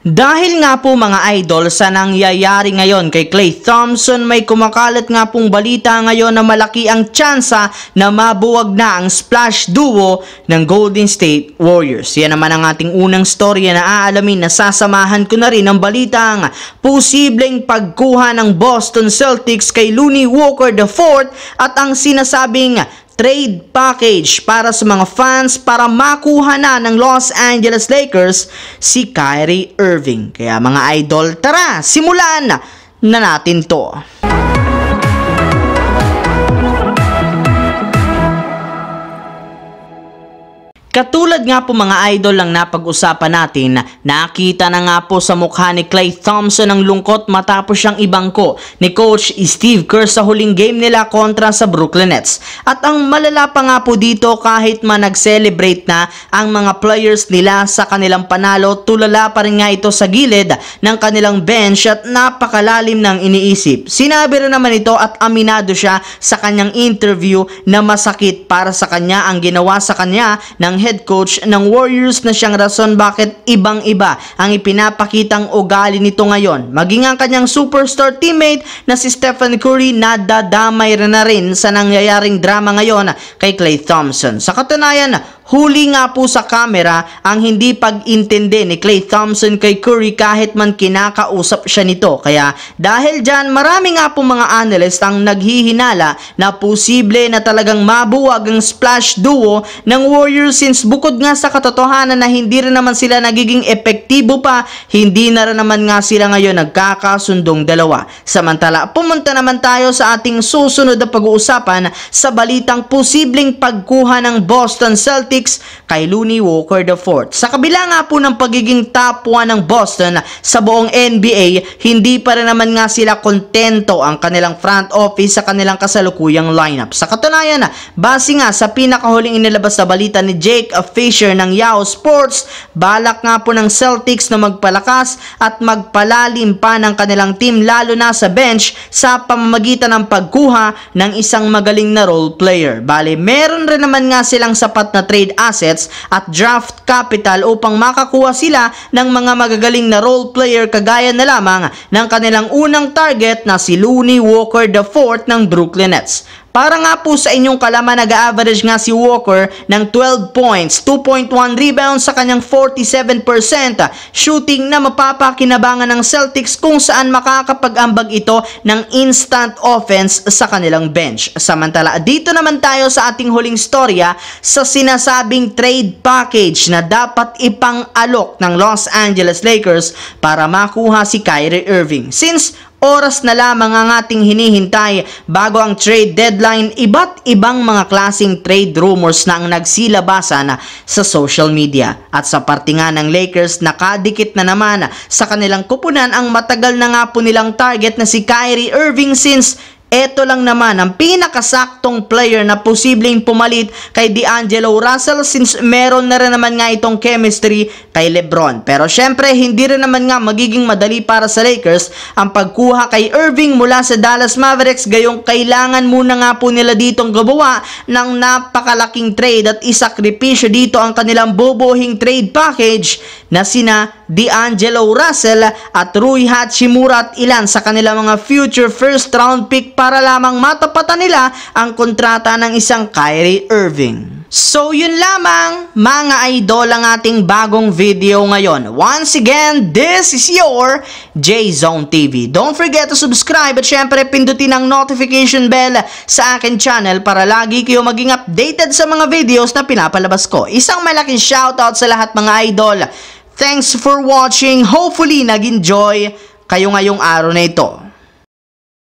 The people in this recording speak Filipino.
Dahil nga po mga idol sa nangyayari ngayon kay Clay Thompson may kumakalat nga pong balita ngayon na malaki ang tsansa na mabuwag na ang splash duo ng Golden State Warriors. Yan naman ang ating unang storya na aalamin na sasamahan ko na rin ang balitang posibleng pagkuha ng Boston Celtics kay Looney Walker IV at ang sinasabing trade package para sa mga fans para makuha na ng Los Angeles Lakers si Kyrie Irving. Kaya mga idol, tara, simulan na natin to. Katulad nga po mga idol ang napag-usapan natin, nakita na nga po sa mukha ni Clay Thompson ang lungkot matapos siyang ibangko ni Coach Steve Kerr sa huling game nila kontra sa Brooklyn Nets. At ang malala pa nga po dito kahit man nag na ang mga players nila sa kanilang panalo, tulala pa rin nga ito sa gilid ng kanilang bench at napakalalim ng iniisip. Sinabi rin naman ito at aminado siya sa kanyang interview na masakit para sa kanya ang ginawa sa kanya ng head coach ng Warriors na siyang rason bakit ibang-iba ang ipinapakitang ugali nito ngayon. Maging ang kanyang superstar teammate na si Stephen Curry nadadamay na rin sa nangyayaring drama ngayon kay Klay Thompson. Sa katunayan, Huli nga po sa camera ang hindi pag-intindi ni Clay Thompson kay Curry kahit man kinakausap siya nito. Kaya dahil dyan marami nga po mga analyst ang naghihinala na posible na talagang mabuwag ang splash duo ng Warriors since bukod nga sa katotohanan na hindi rin naman sila nagiging epektibo pa, hindi na rin naman nga sila ngayon nagkakasundong dalawa. Samantala, pumunta naman tayo sa ating susunod na pag-uusapan sa balitang posibleng pagkuha ng Boston Celtics 6 kay Looney Walker IV. Sa kabila nga po ng pagiging top 1 ng Boston sa buong NBA, hindi pa rin naman nga sila kontento ang kanilang front office sa kanilang kasalukuyang lineup. Sa katunayan, base nga sa pinakahuling inilabas na balita ni Jake Fisher ng Yahoo Sports, balak nga po ng Celtics na magpalakas at magpalalim pa ng kanilang team lalo na sa bench sa pamamagitan ng pagkuha ng isang magaling na role player. Bale, meron rin naman nga silang sapat na trade trade assets at draft capital upang makakuha sila ng mga magagaling na role player kagaya na lamang ng kanilang unang target na si Looney Walker IV ng Brooklyn Nets. Para nga po sa inyong kalaman, nag-average nga si Walker ng 12 points, 2.1 rebounds sa kanyang 47% shooting na mapapakinabangan ng Celtics kung saan makakapag-ambag ito ng instant offense sa kanilang bench. Samantala, dito naman tayo sa ating huling storya sa sinasabing trade package na dapat ipang-alok ng Los Angeles Lakers para makuha si Kyrie Irving. Since Oras na lamang ang ating hinihintay bago ang trade deadline iba't ibang mga klasing trade rumors na ang nagsilabasan sa social media. At sa parte nga ng Lakers nakadikit na naman sa kanilang kupunan ang matagal na nga po nilang target na si Kyrie Irving since ito lang naman ang pinakasaktong player na posibleng pumalit kay D'Angelo Russell since meron na rin naman nga itong chemistry kay Lebron. Pero syempre hindi rin naman nga magiging madali para sa Lakers ang pagkuha kay Irving mula sa Dallas Mavericks gayong kailangan muna nga po nila ditong gabawa ng napakalaking trade at isakripisyo dito ang kanilang bobohing trade package na sina D'Angelo Russell at Rui Hachimura at ilan sa kanilang mga future first round pick para lamang matapatan nila ang kontrata ng isang Kyrie Irving. So yun lamang mga idol ang ating bagong video ngayon. Once again, this is your J-Zone TV. Don't forget to subscribe at syempre pindutin ang notification bell sa akin channel para lagi kayo maging updated sa mga videos na pinapalabas ko. Isang malaking shoutout sa lahat mga idol Thanks for watching. Hopefully, nag-enjoy kayo ngayong araw na ito.